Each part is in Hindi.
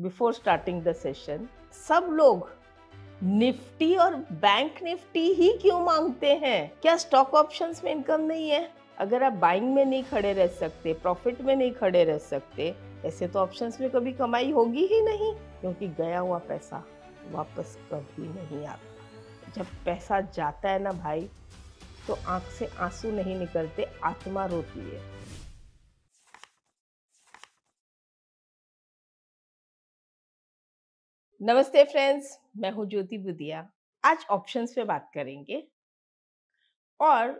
बिफोर स्टार्टिंग द सेशन सब लोग निफ्टी और बैंक निफ्टी ही क्यों मांगते हैं क्या स्टॉक ऑप्शंस में इनकम नहीं है अगर आप बाइंग में नहीं खड़े रह सकते प्रॉफिट में नहीं खड़े रह सकते ऐसे तो ऑप्शंस में कभी कमाई होगी ही नहीं क्योंकि गया हुआ पैसा वापस कभी नहीं आता जब पैसा जाता है ना भाई तो आंख से आंसू नहीं निकलते आत्मा रोती है नमस्ते फ्रेंड्स मैं हूं ज्योति बुदिया आज ऑप्शंस पे बात करेंगे और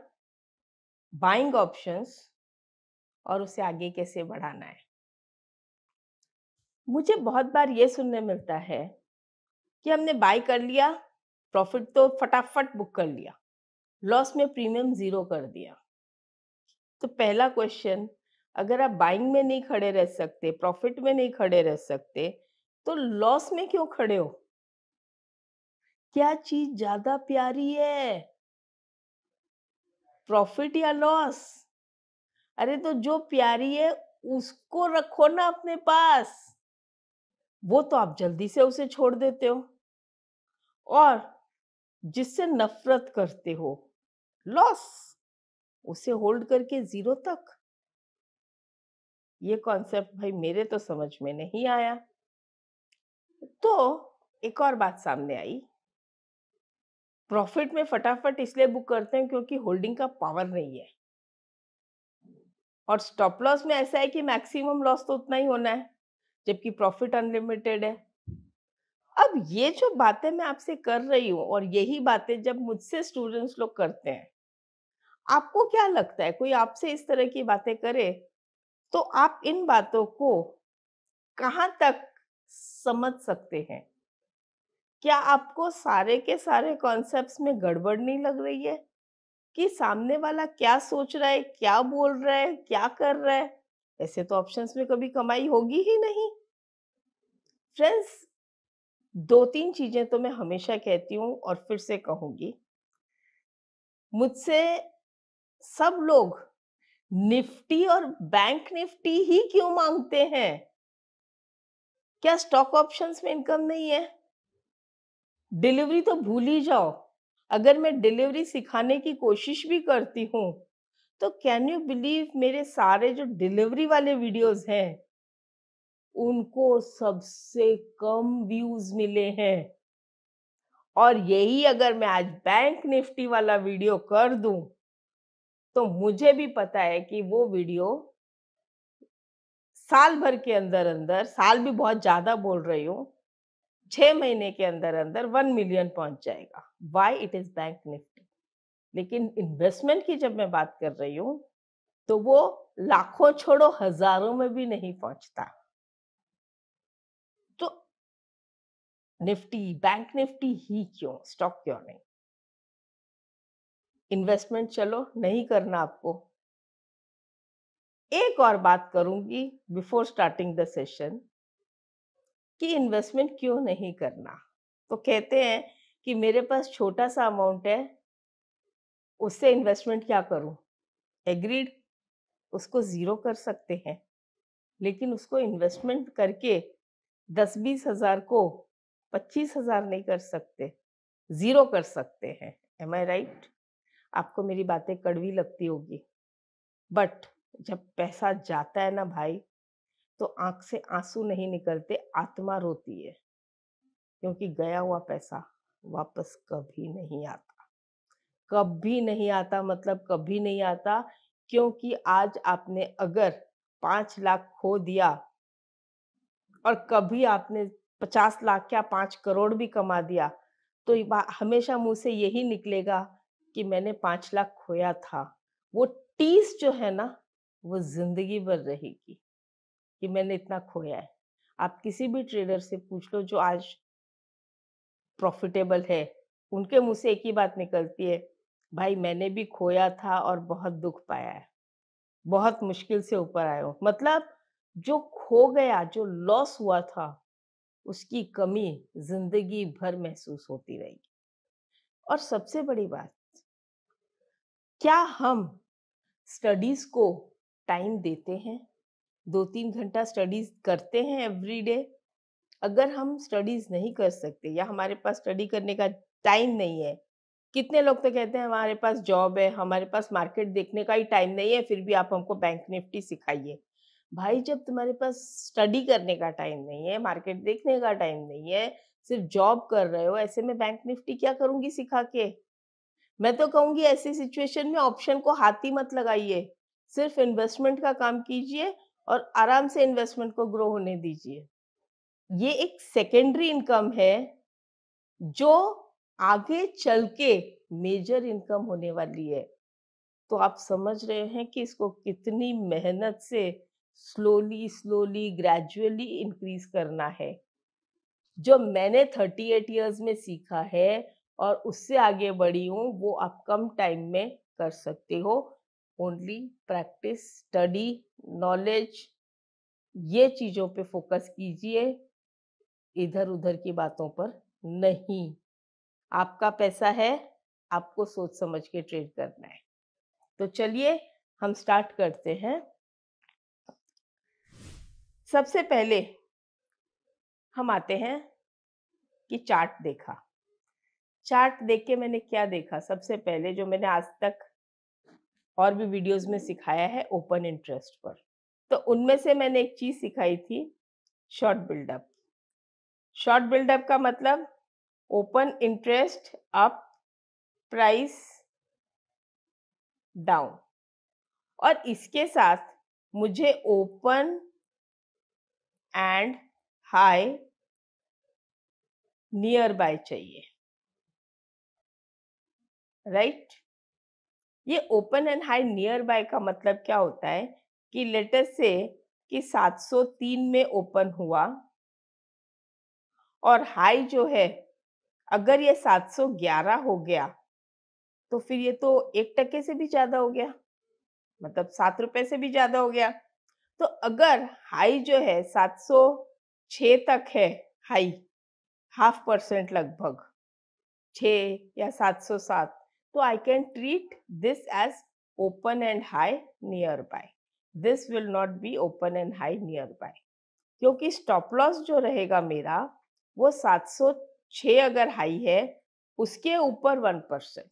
बाइंग ऑप्शंस और उसे आगे कैसे बढ़ाना है मुझे बहुत बार ये सुनने मिलता है कि हमने बाय कर लिया प्रॉफिट तो फटाफट बुक कर लिया लॉस में प्रीमियम ज़ीरो कर दिया तो पहला क्वेश्चन अगर आप बाइंग में नहीं खड़े रह सकते प्रॉफिट में नहीं खड़े रह सकते तो लॉस में क्यों खड़े हो क्या चीज ज्यादा प्यारी है प्रॉफिट या लॉस अरे तो जो प्यारी है उसको रखो ना अपने पास वो तो आप जल्दी से उसे छोड़ देते हो और जिससे नफरत करते हो लॉस उसे होल्ड करके जीरो तक ये कॉन्सेप्ट भाई मेरे तो समझ में नहीं आया तो एक और बात सामने आई प्रॉफिट में फटाफट इसलिए बुक करते हैं क्योंकि होल्डिंग का पावर नहीं है और स्टॉप लॉस में ऐसा है कि मैक्सिमम लॉस तो उतना ही होना है जबकि प्रॉफिट अनलिमिटेड है अब ये जो बातें मैं आपसे कर रही हूं और यही बातें जब मुझसे स्टूडेंट्स लोग करते हैं आपको क्या लगता है कोई आपसे इस तरह की बातें करे तो आप इन बातों को कहाँ तक समझ सकते हैं क्या आपको सारे के सारे कॉन्सेप्ट्स में गड़बड़ नहीं लग रही है कि सामने वाला क्या सोच रहा है क्या बोल रहा है क्या कर रहा है ऐसे तो ऑप्शंस में कभी कमाई होगी ही नहीं फ्रेंड्स दो तीन चीजें तो मैं हमेशा कहती हूँ और फिर से कहूंगी मुझसे सब लोग निफ्टी और बैंक निफ्टी ही क्यों मांगते हैं क्या स्टॉक ऑप्शंस में इनकम नहीं है डिलीवरी तो भूल ही जाओ अगर मैं डिलीवरी सिखाने की कोशिश भी करती हूँ तो कैन यू बिलीव मेरे सारे जो डिलीवरी वाले वीडियोस हैं उनको सबसे कम व्यूज मिले हैं और यही अगर मैं आज बैंक निफ्टी वाला वीडियो कर दूं तो मुझे भी पता है कि वो वीडियो साल भर के अंदर अंदर साल भी बहुत ज़्यादा बोल रही हूँ छः महीने के अंदर अंदर वन मिलियन पहुँच जाएगा why it is bank Nifty लेकिन इन्वेस्टमेंट की जब मैं बात कर रही हूँ तो वो लाखों छोड़ो हजारों में भी नहीं पहुंचता तो निफ्टी बैंक निफ्टी ही क्यों स्टॉक क्यों नहीं इन्वेस्टमेंट चलो नहीं करना आपको एक और बात करूंगी बिफोर स्टार्टिंग द सेशन कि इन्वेस्टमेंट क्यों नहीं करना तो कहते हैं कि मेरे पास छोटा सा अमाउंट है उससे इन्वेस्टमेंट क्या करूं एग्रीड उसको ज़ीरो कर सकते हैं लेकिन उसको इन्वेस्टमेंट करके दस बीस हज़ार को पच्चीस हज़ार नहीं कर सकते ज़ीरो कर सकते हैं एम आई राइट आपको मेरी बातें कड़वी लगती होगी बट जब पैसा जाता है ना भाई तो आंख से आंसू नहीं निकलते आत्मा रोती है क्योंकि गया हुआ पैसा वापस कभी नहीं आता कभी नहीं आता मतलब कभी नहीं आता क्योंकि आज आपने अगर पांच लाख खो दिया और कभी आपने पचास लाख या पांच करोड़ भी कमा दिया तो हमेशा मुंह से यही निकलेगा कि मैंने पांच लाख खोया था वो टीस जो है ना वो ज़िंदगी भर रहेगी कि मैंने इतना खोया है आप किसी भी ट्रेडर से पूछ लो जो आज प्रॉफिटेबल है उनके मुंह से एक ही बात निकलती है भाई मैंने भी खोया था और बहुत दुख पाया है बहुत मुश्किल से ऊपर आया हूँ मतलब जो खो गया जो लॉस हुआ था उसकी कमी जिंदगी भर महसूस होती रहेगी और सबसे बड़ी बात क्या हम स्टडीज को टाइम देते हैं दो तीन घंटा स्टडीज करते हैं एवरी डे अगर हम स्टडीज नहीं कर सकते या हमारे पास स्टडी करने का टाइम नहीं है कितने लोग तो कहते हैं हमारे पास जॉब है हमारे पास मार्केट देखने का ही टाइम नहीं है फिर भी आप हमको बैंक निफ्टी सिखाइए भाई जब तुम्हारे पास स्टडी करने का टाइम नहीं है मार्केट देखने का टाइम नहीं है सिर्फ जॉब कर रहे हो ऐसे में बैंक निफ्टी क्या करूंगी सिखा के मैं तो कहूंगी ऐसी सिचुएशन में ऑप्शन को हाथी मत लगाइए सिर्फ इन्वेस्टमेंट का काम कीजिए और आराम से इन्वेस्टमेंट को ग्रो होने दीजिए ये एक सेकेंडरी इनकम है जो आगे चल के मेजर इनकम होने वाली है तो आप समझ रहे हैं कि इसको कितनी मेहनत से स्लोली स्लोली ग्रेजुअली इंक्रीज करना है जो मैंने थर्टी एट ईयर्स में सीखा है और उससे आगे बढ़ी हूँ वो आप कम टाइम में कर सकते हो ओनली प्रैक्टिस स्टडी नॉलेज ये चीज़ों पे फोकस कीजिए इधर उधर की बातों पर नहीं आपका पैसा है आपको सोच समझ के ट्रेड करना है तो चलिए हम स्टार्ट करते हैं सबसे पहले हम आते हैं कि चार्ट देखा चार्ट देख के मैंने क्या देखा सबसे पहले जो मैंने आज तक और भी वीडियोस में सिखाया है ओपन इंटरेस्ट पर तो उनमें से मैंने एक चीज़ सिखाई थी शॉर्ट बिल्डअप शॉर्ट बिल्डअप का मतलब open interest up price down और इसके साथ मुझे open and high near buy चाहिए राइट right? ये open and high near buy का मतलब क्या होता है कि लेटेस्ट से कि 703 में ओपन हुआ और हाई जो है अगर ये 711 हो गया तो फिर ये तो एक टके से भी ज्यादा हो गया मतलब सात रुपए से भी ज्यादा हो गया तो अगर हाई जो है 706 तक है हाई हाफ परसेंट लगभग छ या 707 तो I can treat this as open and high near buy this will not be open and high near buy क्योंकि स्टॉप लॉस जो रहेगा मेरा वो 706 अगर हाई है उसके ऊपर 1 परसेंट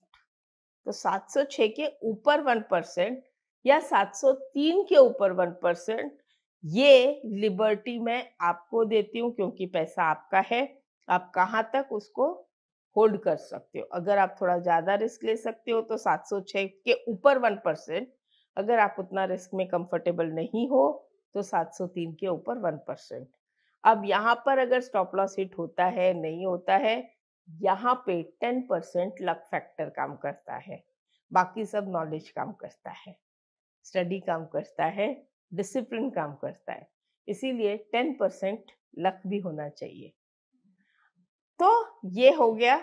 तो 706 के ऊपर 1 परसेंट या 703 के ऊपर 1 परसेंट ये लिबर्टी मैं आपको देती हूँ क्योंकि पैसा आपका है आप कहाँ तक उसको होल्ड कर सकते हो अगर आप थोड़ा ज़्यादा रिस्क ले सकते हो तो 706 के ऊपर 1 परसेंट अगर आप उतना रिस्क में कंफर्टेबल नहीं हो तो 703 के ऊपर 1 परसेंट अब यहाँ पर अगर स्टॉप लॉस हिट होता है नहीं होता है यहाँ पे 10 परसेंट लक फैक्टर काम करता है बाकी सब नॉलेज काम करता है स्टडी काम करता है डिसिप्लिन काम करता है इसीलिए टेन परसेंट लक भी होना चाहिए तो ये हो गया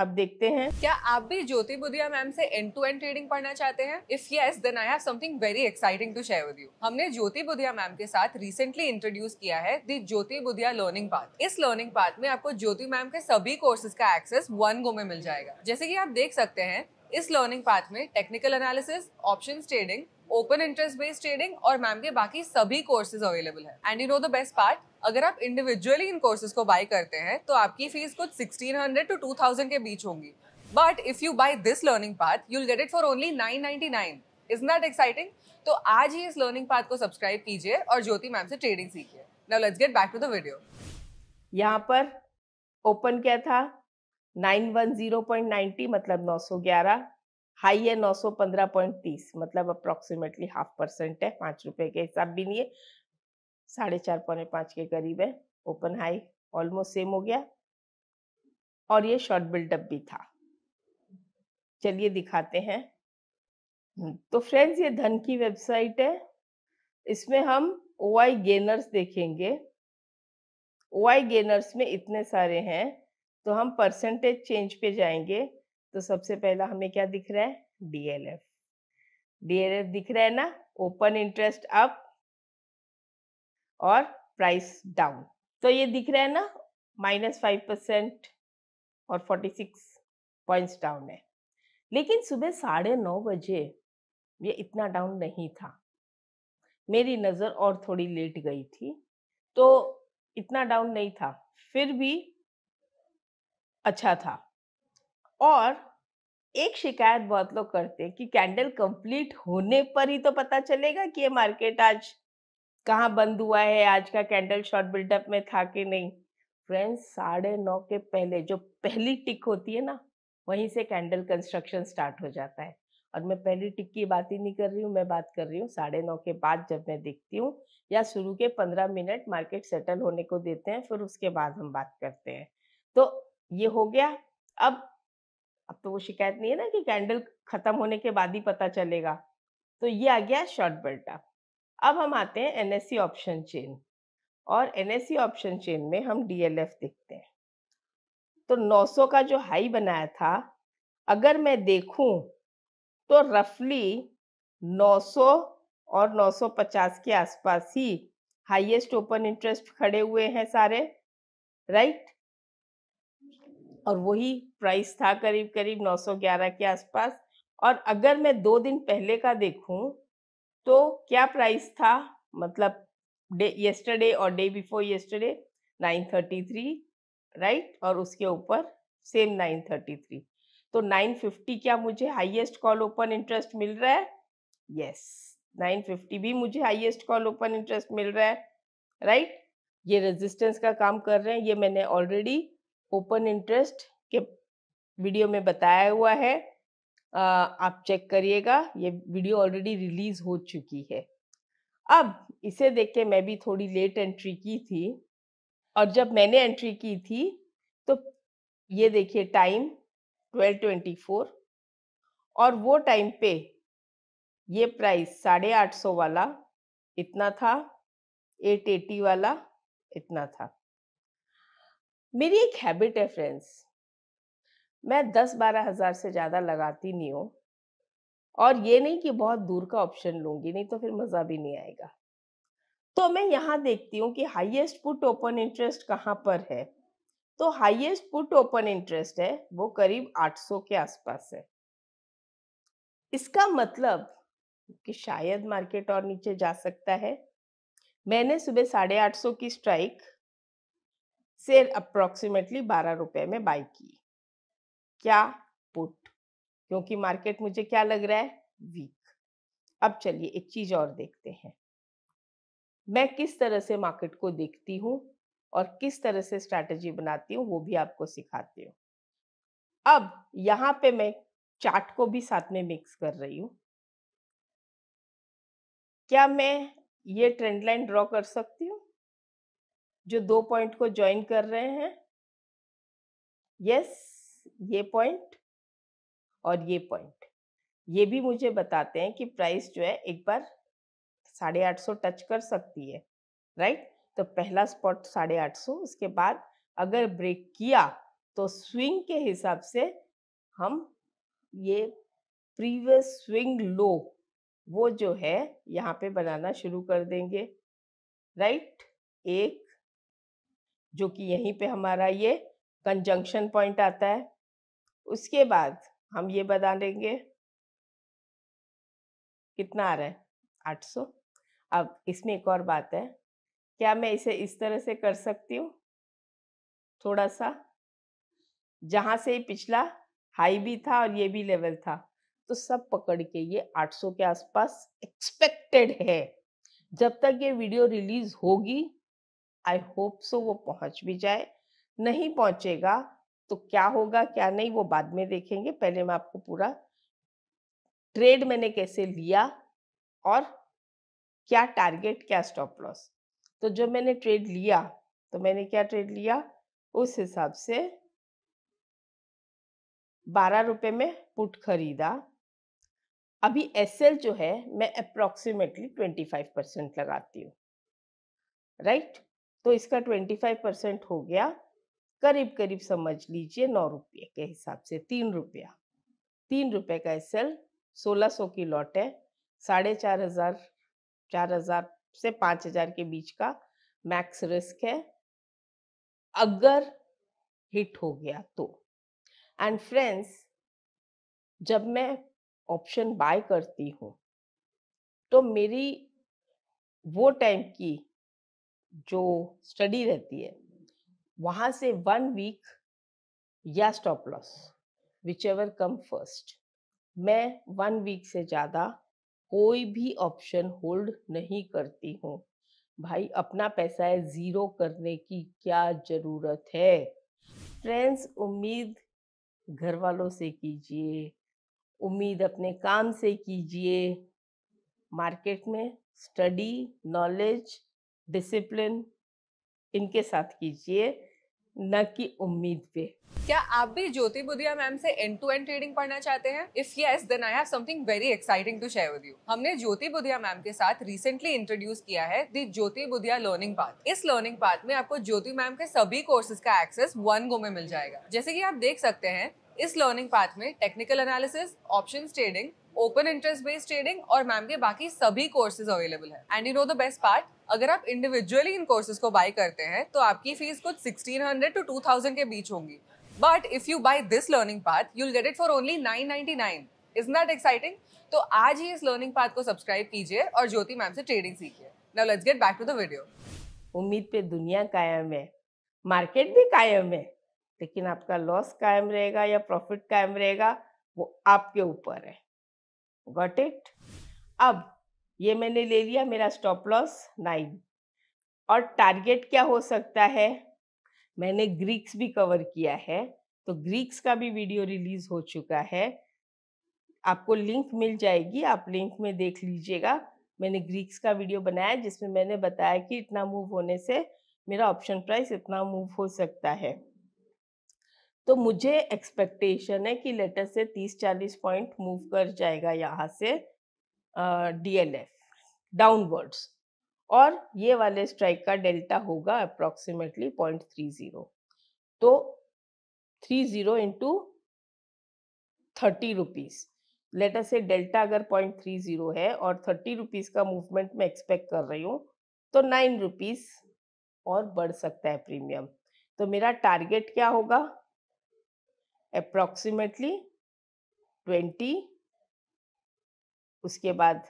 अब देखते हैं क्या आप भी ज्योति बुधिया मैम से एंड टू एंड ट्रेडिंग पढ़ना चाहते हैं if yes then I have something very exciting to share with you हमने ज्योति बुधिया मैम के साथ रिसेंटली इंट्रोड्यूस किया है the Jyoti Budhia learning path इस लर्निंग पाथ में आपको ज्योति मैम के सभी कोर्सेज का एक्सेस वन गो में मिल जाएगा जैसे की आप देख सकते हैं इस लर्निंग पाथ में technical analysis option trading open interest based trading और मैम के बाकी सभी कोर्सेज अवेलेबल है and you know the best part अगर आप इंडिविजुअली इन कोर्सेज को बाय करते हैं तो आपकी फीस कुछ 1600 टू 2000 के बीच होंगी but if you buy this learning path you'll get it for only 999 is not exciting तो आज ही इस लर्निंग पाथ को सब्सक्राइब कीजिए और ज्योति मैम से ट्रेडिंग सीखिए now let's get back to the video यहाँ पर ओपन क्या था 910.90 मतलब नौ सौ ग्यारह हाई है नौ सौ पंद्रह पॉइंट तीस मतलब अप्रोक्सीमेटली हाफ परसेंट है पाँच रुपए के हिसाब भी नहीं है साढ़े चार पौने पाँच के करीब है ओपन हाई ऑलमोस्ट सेम हो गया और ये शॉर्ट बिल्डअप भी था चलिए दिखाते हैं हम्म, तो फ्रेंड्स ये धन की वेबसाइट है इसमें हम ओ आई गेनर्स देखेंगे ओ आई गेनर्स में इतने सारे हैं तो हम परसेंटेज चेंज पे जाएंगे तो सबसे पहला हमें क्या दिख रहा है डीएलएफ डीएलएफ दिख रहा है ना ओपन इंटरेस्ट अप और प्राइस डाउन तो ये दिख रहा है ना माइनस फाइव परसेंट और फोर्टी सिक्स पॉइंट्स डाउन है लेकिन सुबह साढ़े नौ बजे ये इतना डाउन नहीं था मेरी नज़र और थोड़ी लेट गई थी तो इतना डाउन नहीं था फिर भी अच्छा था और एक शिकायत बहुत लोग करते हैं कि कैंडल कंप्लीट होने पर ही तो पता चलेगा कि ये मार्केट आज कहाँ बंद हुआ है आज का कैंडल शॉर्ट बिल्डअप में था कि नहीं फ्रेंड्स साढ़े नौ के पहले जो पहली टिक होती है ना वहीं से कैंडल कंस्ट्रक्शन स्टार्ट हो जाता है और मैं पहली टिक की बात ही नहीं कर रही हूँ मैं बात कर रही हूँ साढ़े नौ के बाद जब मैं देखती हूँ या शुरू के पंद्रह मिनट मार्केट सेटल होने को देते हैं फिर उसके बाद हम बात करते हैं तो ये हो गया अब अब तो वो शिकायत नहीं है ना कि कैंडल खत्म होने के बाद ही पता चलेगा तो ये आ गया शॉर्ट बेल्टा अब हम आते हैं सी ऑप्शन चेन और एनएससी ऑप्शन चेन में हम डीएलएफ देखते हैं तो 900 का जो हाई बनाया था अगर मैं देखूं तो रफली 900 और 950 के आसपास ही हाईएस्ट ओपन इंटरेस्ट खड़े हुए हैं सारे राइट और वही प्राइस था करीब करीब 911 के आसपास और अगर मैं दो दिन पहले का देखूं तो क्या प्राइस था मतलब डे येस्टरडे और डे बिफोर येस्टरडे 933 राइट और उसके ऊपर सेम 933 तो 950 क्या मुझे हाईएस्ट कॉल ओपन इंटरेस्ट मिल रहा है यस yes, 950 भी मुझे हाईएस्ट कॉल ओपन इंटरेस्ट मिल रहा है राइट right? ये रेजिस्टेंस का काम कर रहे हैं ये मैंने ऑलरेडी ओपन इंटरेस्ट के वीडियो में बताया हुआ है आप चेक करिएगा ये वीडियो ऑलरेडी रिलीज हो चुकी है अब इसे देख के मैं भी थोड़ी लेट एंट्री की थी और जब मैंने एंट्री की थी तो ये देखिए टाइम 12:24 और वो टाइम पे ये प्राइस साढ़े आठ सौ वाला इतना था एट एटी वाला इतना था मेरी एक हैबिट है फ्रेंड्स मैं दस बारह हज़ार से ज़्यादा लगाती नहीं हूँ और ये नहीं कि बहुत दूर का ऑप्शन लूँगी नहीं तो फिर मज़ा भी नहीं आएगा तो मैं यहाँ देखती हूँ कि हाईएस्ट पुट ओपन इंटरेस्ट कहाँ पर है तो हाईएस्ट पुट ओपन इंटरेस्ट है वो करीब 800 के आसपास है इसका मतलब कि शायद मार्केट और नीचे जा सकता है मैंने सुबह साढ़े आठ सौ की स्ट्राइक सेल अप्रोक्सीमेटली बारह रुपए में बाई की क्या पुट क्योंकि मार्केट मुझे क्या लग रहा है वीक अब चलिए एक चीज और देखते हैं मैं किस तरह से मार्केट को देखती हूँ और किस तरह से स्ट्रैटेजी बनाती हूँ वो भी आपको सिखाती हूँ अब यहाँ पे मैं चार्ट को भी साथ में मिक्स कर रही हूँ क्या मैं ये ट्रेंड लाइन ड्रॉ कर सकती हूँ जो दो पॉइंट को ज्वाइन कर रहे हैं यस ये पॉइंट और ये पॉइंट ये भी मुझे बताते हैं कि प्राइस जो है एक बार साढ़े आठ सौ टच कर सकती है राइट तो पहला स्पॉट साढ़े आठ सौ उसके बाद अगर ब्रेक किया तो स्विंग के हिसाब से हम ये प्रीवियस स्विंग लो वो जो है यहाँ पे बनाना शुरू कर देंगे राइट एक जो कि यहीं पे हमारा ये कंजंक्शन पॉइंट आता है उसके बाद हम ये बता देंगे कितना आ रहा है 800 अब इसमें एक और बात है क्या मैं इसे इस तरह से कर सकती हूँ थोड़ा सा जहाँ से पिछला हाई भी था और ये भी लेवल था तो सब पकड़ के ये 800 के आसपास एक्सपेक्टेड है जब तक ये वीडियो रिलीज होगी आई होप सो वो पहुंच भी जाए नहीं पहुंचेगा तो क्या होगा क्या नहीं वो बाद में देखेंगे पहले मैं आपको पूरा ट्रेड मैंने कैसे लिया और क्या टारगेट क्या स्टॉप लॉस तो जब मैंने ट्रेड लिया तो मैंने क्या ट्रेड लिया उस हिसाब से बारह रुपये में पुट खरीदा अभी एस जो है मैं अप्रोक्सीमेटली ट्वेंटी फाइव परसेंट लगाती हूँ राइट right? तो इसका ट्वेंटी फाइव परसेंट हो गया करीब करीब समझ लीजिए नौ रुपये के हिसाब से तीन रुपया तीन रुपये का एस एल सोलह सौ की लॉट है साढ़े चार हज़ार चार हज़ार से पाँच हज़ार के बीच का मैक्स रिस्क है अगर हिट हो गया तो एंड फ्रेंड्स जब मैं ऑप्शन बाय करती हूँ तो मेरी वो टाइम की जो स्टडी रहती है वहाँ से वन वीक या stop loss whichever come first मैं वन वीक से ज़्यादा कोई भी ऑप्शन होल्ड नहीं करती हूँ भाई अपना पैसा है ज़ीरो करने की क्या ज़रूरत है फ्रेंड्स उम्मीद घर वालों से कीजिए उम्मीद अपने काम से कीजिए मार्केट में स्टडी नॉलेज डिसिप्लिन इनके साथ कीजिए न कि उम्मीद पे क्या आप भी ज्योति बुधिया मैम से एंड टू एंड ट्रेडिंग पढ़ना चाहते हैं if yes then I have something very exciting to share with you हमने ज्योति बुधिया मैम के साथ रिसेंटली इंट्रोड्यूस किया है the Jyoti Budhia learning path इस लर्निंग पाथ में आपको ज्योति मैम के सभी कोर्सेज का एक्सेस वन गो में मिल जाएगा जैसे कि आप देख सकते हैं इस लर्निंग पाथ में technical analysis option trading open interest based trading और मैम के बाकी सभी कोर्सेज अवेलेबल है and you know the best part अगर आप इंडिविजुअली इन कोर्सेज को बाय करते हैं तो आपकी फीस कुछ 1600 टू 2000 के बीच होंगी but if you buy this learning path you'll get it for only 999 is not exciting तो आज ही इस लर्निंग पाथ को सब्सक्राइब कीजिए और ज्योति मैम से ट्रेडिंग सीखिए now let's get back to the video उम्मीद पे दुनिया कायम है मार्केट भी कायम है लेकिन आपका लॉस कायम रहेगा या प्रॉफिट कायम रहेगा वो आपके ऊपर है गॉट इट अब ये मैंने ले लिया मेरा स्टॉप लॉस नाइन और टारगेट क्या हो सकता है मैंने ग्रीक्स भी कवर किया है तो ग्रीक्स का भी वीडियो रिलीज हो चुका है आपको लिंक मिल जाएगी आप लिंक में देख लीजिएगा मैंने ग्रीक्स का वीडियो बनाया जिसमें मैंने बताया कि इतना मूव होने से मेरा ऑप्शन प्राइस इतना मूव हो सकता है तो मुझे एक्सपेक्टेशन है कि लेटर से 30-40 पॉइंट मूव कर जाएगा यहाँ से डीएलएफ डाउनवर्ड्स और ये वाले स्ट्राइक का डेल्टा होगा अप्रोक्सीमेटली पॉइंट थ्री जीरो तो three zero into thirty rupees later से डेल्टा अगर पॉइंट थ्री जीरो है और थर्टी रुपीज़ का मूवमेंट मैं एक्सपेक्ट कर रही हूँ तो नाइन रुपीज़ और बढ़ सकता है प्रीमियम तो मेरा टारगेट क्या होगा अप्रॉक्सीमेटली ट्वेंटी उसके बाद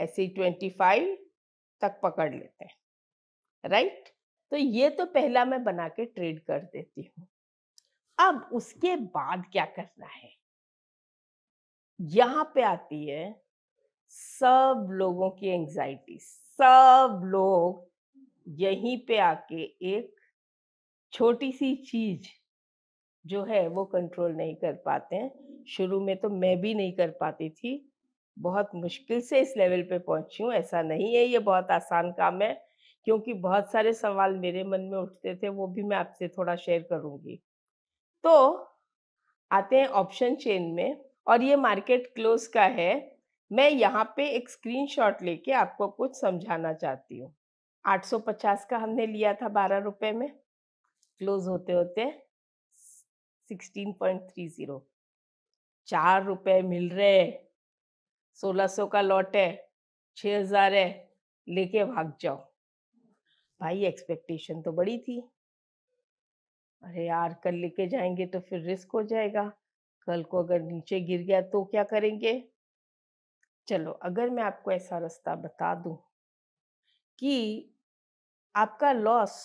ऐसे ही ट्वेंटी फाइव तक पकड़ लेते हैं राइट तो ये तो पहला मैं बना के ट्रेड कर देती हूँ अब उसके बाद क्या करना है यहाँ पे आती है सब लोगों की एंजाइटी सब लोग यहीं पे आके एक छोटी सी चीज जो है वो कंट्रोल नहीं कर पाते हैं शुरू में तो मैं भी नहीं कर पाती थी बहुत मुश्किल से इस लेवल पे पहुंची हूँ ऐसा नहीं है ये बहुत आसान काम है क्योंकि बहुत सारे सवाल मेरे मन में उठते थे वो भी मैं आपसे थोड़ा शेयर करूँगी तो आते हैं ऑप्शन चेन में और ये मार्केट क्लोज का है मैं यहाँ पे एक स्क्रीनशॉट लेके आपको कुछ समझाना चाहती हूँ 850 का हमने लिया था बारह रुपये में क्लोज होते होते सिक्सटीन पॉइंट थ्री जीरो चार रुपये मिल रहे सोलह सौ का लॉट है छः हज़ार है लेके भाग जाओ भाई एक्सपेक्टेशन तो बड़ी थी अरे यार कल लेके जाएंगे तो फिर रिस्क हो जाएगा कल को अगर नीचे गिर गया तो क्या करेंगे चलो अगर मैं आपको ऐसा रास्ता बता दूं कि आपका लॉस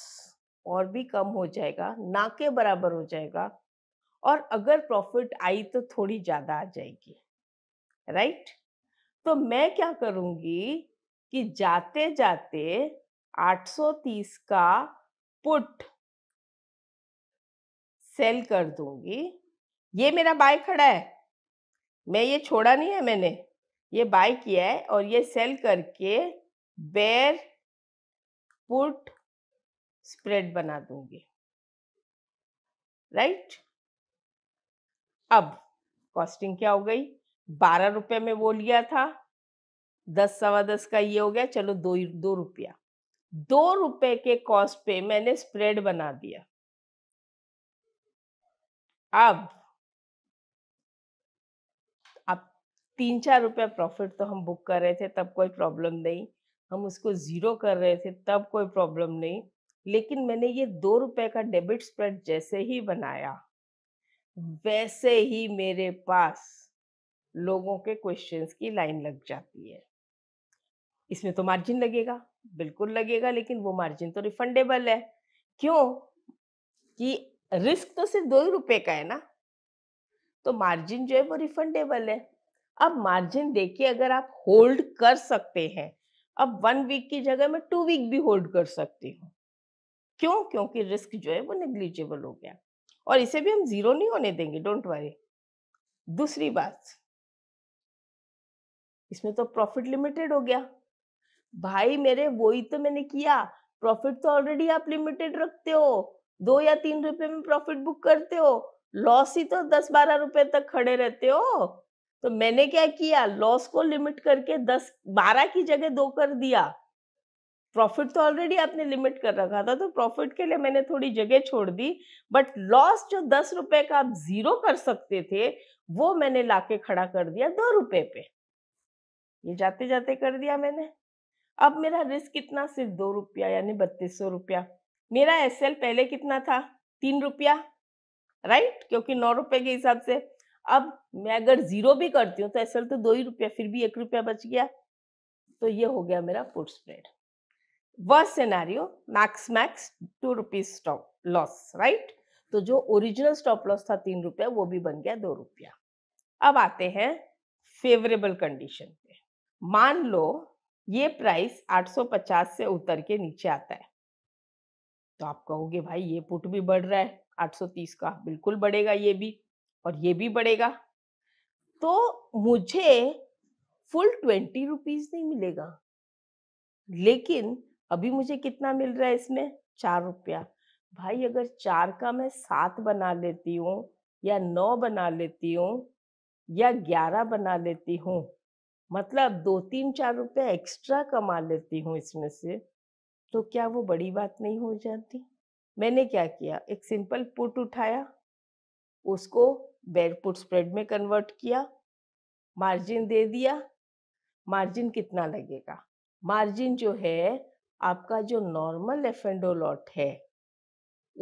और भी कम हो जाएगा ना के बराबर हो जाएगा और अगर प्रॉफिट आई तो थोड़ी ज़्यादा आ जाएगी राइट तो मैं क्या करूँगी कि जाते जाते 830 का पुट सेल कर दूंगी ये मेरा बाय खड़ा है मैं ये छोड़ा नहीं है मैंने ये बाय किया है और ये सेल करके बेर पुट स्प्रेड बना दूंगी राइट अब कॉस्टिंग क्या हो गई बारह रुपये में वो लिया था दस सवा दस का ये हो गया चलो दो दो रुपया दो रुपए के कॉस्ट पे मैंने स्प्रेड बना दिया अब अब तीन चार रुपया प्रॉफिट तो हम बुक कर रहे थे तब कोई प्रॉब्लम नहीं हम उसको जीरो कर रहे थे तब कोई प्रॉब्लम नहीं लेकिन मैंने ये दो रुपए का डेबिट स्प्रेड जैसे ही बनाया वैसे ही मेरे पास लोगों के क्वेश्चंस की लाइन लग जाती है इसमें तो मार्जिन लगेगा बिल्कुल लगेगा लेकिन वो मार्जिन तो रिफंडेबल है क्यों कि रिस्क तो सिर्फ दो ही रुपए का है ना तो मार्जिन जो है वो रिफंडेबल है अब मार्जिन देखिए अगर आप होल्ड कर सकते हैं अब वन वीक की जगह मैं टू वीक भी होल्ड कर सकती हूँ क्यों क्योंकि रिस्क जो है वो निग्लिजिबल हो गया और इसे भी हम जीरो नहीं होने देंगे डोंट वरी दूसरी बात इसमें तो प्रॉफिट लिमिटेड हो गया भाई मेरे वही तो मैंने किया प्रॉफिट तो ऑलरेडी आप लिमिटेड रखते हो दो या तीन रुपए में प्रॉफिट बुक करते हो लॉस ही तो दस बारह रुपए तक खड़े रहते हो तो मैंने क्या किया लॉस को लिमिट करके दस बारह की जगह दो कर दिया प्रॉफिट तो ऑलरेडी आपने लिमिट कर रखा था तो प्रॉफिट के लिए मैंने थोड़ी जगह छोड़ दी बट लॉस जो दस रुपए का आप जीरो कर सकते थे वो मैंने लाके खड़ा कर दिया दो रुपए पे ये जाते जाते कर दिया मैंने अब मेरा रिस्क कितना सिर्फ दो रुपया यानी बत्तीस सौ रुपया मेरा एस पहले कितना था तीन रुपया राइट क्योंकि नौ रुपए के हिसाब से अब मैं अगर जीरो भी करती हूँ तो एस तो दो ही रुपया फिर भी एक रुपया बच गया तो ये हो गया मेरा put spread worse scenario max max two rupees stop loss right तो जो ओरिजिनल स्टॉप लॉस था तीन रुपया वो भी बन गया दो रुपया अब आते हैं फेवरेबल कंडीशन पे मान लो ये प्राइस 850 से उतर के नीचे आता है तो आप कहोगे भाई ये पुट भी बढ़ रहा है 830 का बिल्कुल बढ़ेगा ये भी और ये भी बढ़ेगा तो मुझे फुल ट्वेंटी रुपीज नहीं मिलेगा लेकिन अभी मुझे कितना मिल रहा है इसमें चार रुपया भाई अगर चार का मैं सात बना लेती हूँ या नौ बना लेती हूँ या ग्यारह बना लेती हूँ मतलब दो तीन चार रुपये एक्स्ट्रा कमा लेती हूँ इसमें से तो क्या वो बड़ी बात नहीं हो जाती मैंने क्या किया एक सिंपल पुट उठाया उसको बेर पुट स्प्रेड में कन्वर्ट किया मार्जिन दे दिया मार्जिन कितना लगेगा मार्जिन जो है आपका जो नॉर्मल एफेंडोलॉट है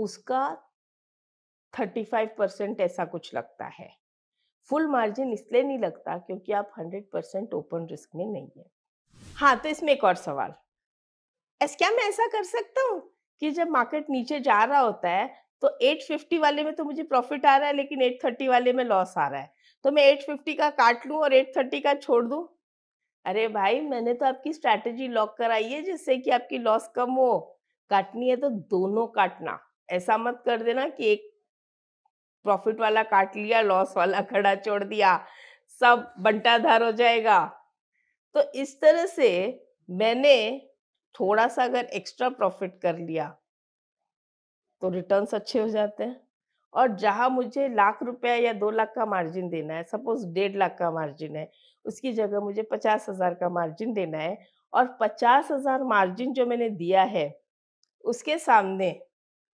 उसका 35 परसेंट ऐसा कुछ लगता है फुल मार्जिन इसलिए नहीं लगता क्योंकि आप 100 परसेंट ओपन रिस्क में नहीं है हाँ तो इसमें एक और सवाल ऐसा क्या मैं ऐसा कर सकता हूँ कि जब मार्केट नीचे जा रहा होता है तो 850 वाले में तो मुझे प्रॉफिट आ रहा है लेकिन 830 वाले में लॉस आ रहा है तो मैं 850 का काट लूँ और 830 का छोड़ दूँ अरे भाई मैंने तो आपकी स्ट्रैटेजी लॉक कराई है जिससे कि आपकी लॉस कम हो काटनी है तो दोनों काटना ऐसा मत कर देना कि एक प्रॉफिट वाला काट लिया लॉस वाला खड़ा छोड़ दिया सब बंटाधार हो जाएगा तो इस तरह से मैंने थोड़ा सा अगर एक्स्ट्रा प्रॉफिट कर लिया तो रिटर्न्स अच्छे हो जाते हैं और जहाँ मुझे लाख रुपया या दो लाख का मार्जिन देना है सपोज डेढ़ लाख का मार्जिन है उसकी जगह मुझे पचास हज़ार का मार्जिन देना है और पचास हज़ार मार्जिन जो मैंने दिया है उसके सामने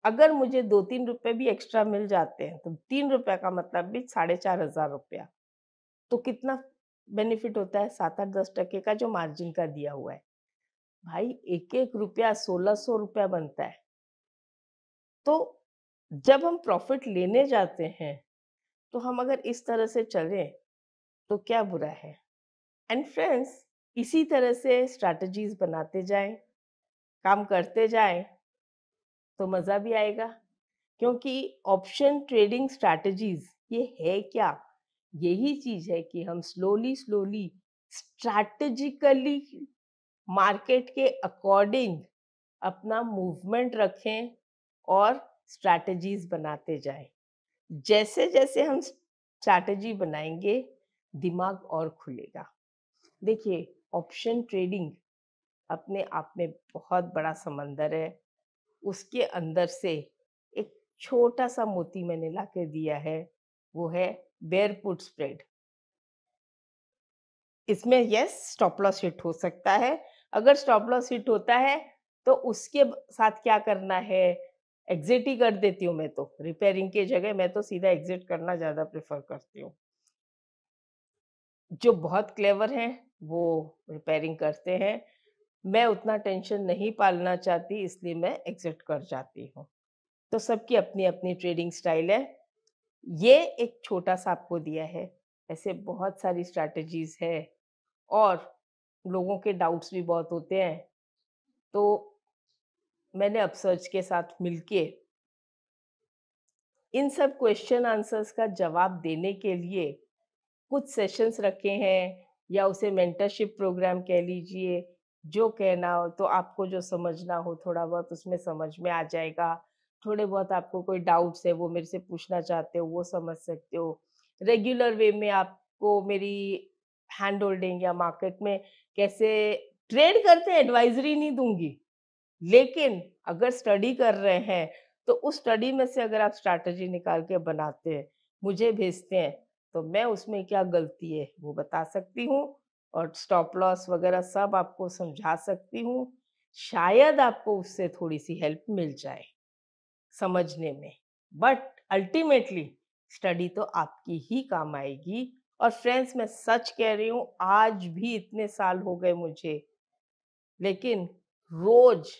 अगर मुझे दो तीन रुपये भी एक्स्ट्रा मिल जाते हैं तो तीन रुपये का मतलब भी साढ़े चार हज़ार रुपया तो कितना बेनिफिट होता है सात आठ दस टके का जो मार्जिन का दिया हुआ है भाई एक एक रुपया सोलह सौ रुपया बनता है तो जब हम प्रॉफिट लेने जाते हैं तो हम अगर इस तरह से चलें तो क्या बुरा है एंड फ्रेंड्स इसी तरह से स्ट्रैटेजीज बनाते जाएं काम करते जाएं तो मज़ा भी आएगा क्योंकि ऑप्शन ट्रेडिंग स्ट्रैटेजीज ये है क्या यही चीज़ है कि हम स्लोली स्लोली स्ट्रैटेजिकली मार्केट के अकॉर्डिंग अपना मूवमेंट रखें और स्ट्रैटेजीज बनाते जाएं जैसे जैसे हम स्ट्रैटेजी बनाएंगे दिमाग और खुलेगा देखिए ऑप्शन ट्रेडिंग अपने आप में बहुत बड़ा समंदर है उसके अंदर से एक छोटा सा मोती मैंने ला के दिया है वो है बेयर पुट स्प्रेड इसमें यस स्टॉप लॉस हिट हो सकता है अगर स्टॉप लॉस हिट होता है तो उसके साथ क्या करना है एग्जिट ही कर देती हूँ मैं तो रिपेयरिंग की जगह मैं तो सीधा एग्जिट करना ज़्यादा प्रेफर करती हूँ जो बहुत क्लेवर हैं वो रिपेयरिंग करते हैं मैं उतना टेंशन नहीं पालना चाहती इसलिए मैं एग्जिट कर जाती हूँ तो सबकी अपनी अपनी ट्रेडिंग स्टाइल है ये एक छोटा सा आपको दिया है ऐसे बहुत सारी स्ट्रैटेजीज है और लोगों के डाउट्स भी बहुत होते हैं तो मैंने अपसर्च के साथ मिलके इन सब क्वेश्चन आंसर्स का जवाब देने के लिए कुछ सेशंस रखे हैं या उसे मेंटरशिप प्रोग्राम कह लीजिए जो कहना हो तो आपको जो समझना हो थोड़ा बहुत उसमें समझ में आ जाएगा थोड़े बहुत आपको कोई डाउट्स है वो मेरे से पूछना चाहते हो वो समझ सकते हो रेगुलर वे में आपको मेरी हैंड होल्डिंग या मार्केट में कैसे ट्रेड करते हैं एडवाइजरी नहीं दूंगी लेकिन अगर स्टडी कर रहे हैं तो उस स्टडी में से अगर आप स्ट्रैटेजी निकाल के बनाते हैं मुझे भेजते हैं तो मैं उसमें क्या गलती है वो बता सकती हूँ और स्टॉप लॉस वगैरह सब आपको समझा सकती हूँ शायद आपको उससे थोड़ी सी हेल्प मिल जाए समझने में बट अल्टीमेटली स्टडी तो आपकी ही काम आएगी और फ्रेंड्स मैं सच कह रही हूँ आज भी इतने साल हो गए मुझे लेकिन रोज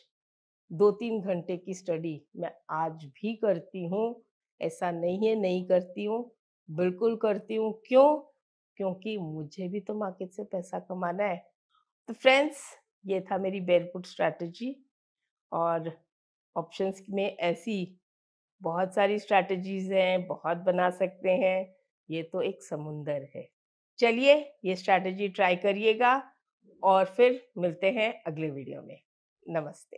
दो तीन घंटे की स्टडी मैं आज भी करती हूँ ऐसा नहीं है नहीं करती हूँ बिल्कुल करती हूँ क्यों क्योंकि मुझे भी तो मार्केट से पैसा कमाना है तो फ्रेंड्स ये था मेरी बेरपुट स्ट्रैटेजी और ऑप्शंस में ऐसी बहुत सारी स्ट्रैटेजीज हैं बहुत बना सकते हैं ये तो एक समुंदर है चलिए ये स्ट्रैटेजी ट्राई करिएगा और फिर मिलते हैं अगले वीडियो में नमस्ते